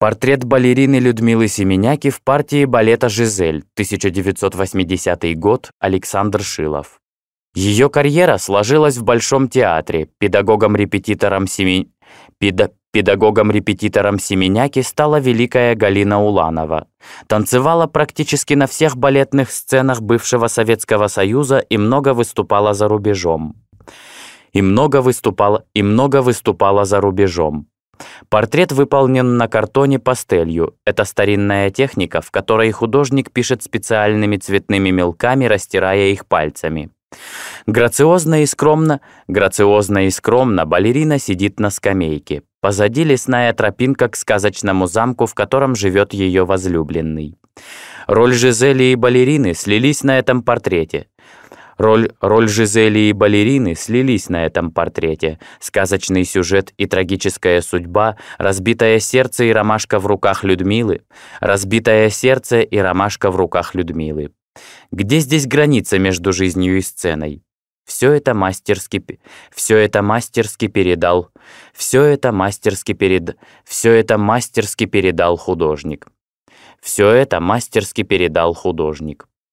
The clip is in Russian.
Портрет балерины Людмилы Семеняки в партии балета «Жизель» 1980 год Александр Шилов. Ее карьера сложилась в Большом театре. Педагогом-репетитором Семен... Педа... Педагогом-репетитором Семеняки стала великая Галина Уланова. Танцевала практически на всех балетных сценах бывшего Советского Союза и много выступала за рубежом. И много выступала, и много выступала за рубежом. Портрет выполнен на картоне пастелью. Это старинная техника, в которой художник пишет специальными цветными мелками, растирая их пальцами. Грациозно и скромно, грациозно и скромно балерина сидит на скамейке. Позади лесная тропинка к сказочному замку, в котором живет ее возлюбленный. Роль Жизели и балерины слились на этом портрете. Роль, роль Жизели и балерины слились на этом портрете. Сказочный сюжет и трагическая судьба, разбитое сердце и ромашка в руках Людмилы. Разбитое сердце и ромашка в руках Людмилы. Где здесь граница между жизнью и сценой? Все это мастерски, все это мастерски передал, все это мастерски перед, все это мастерски передал художник. Все это мастерски передал художник.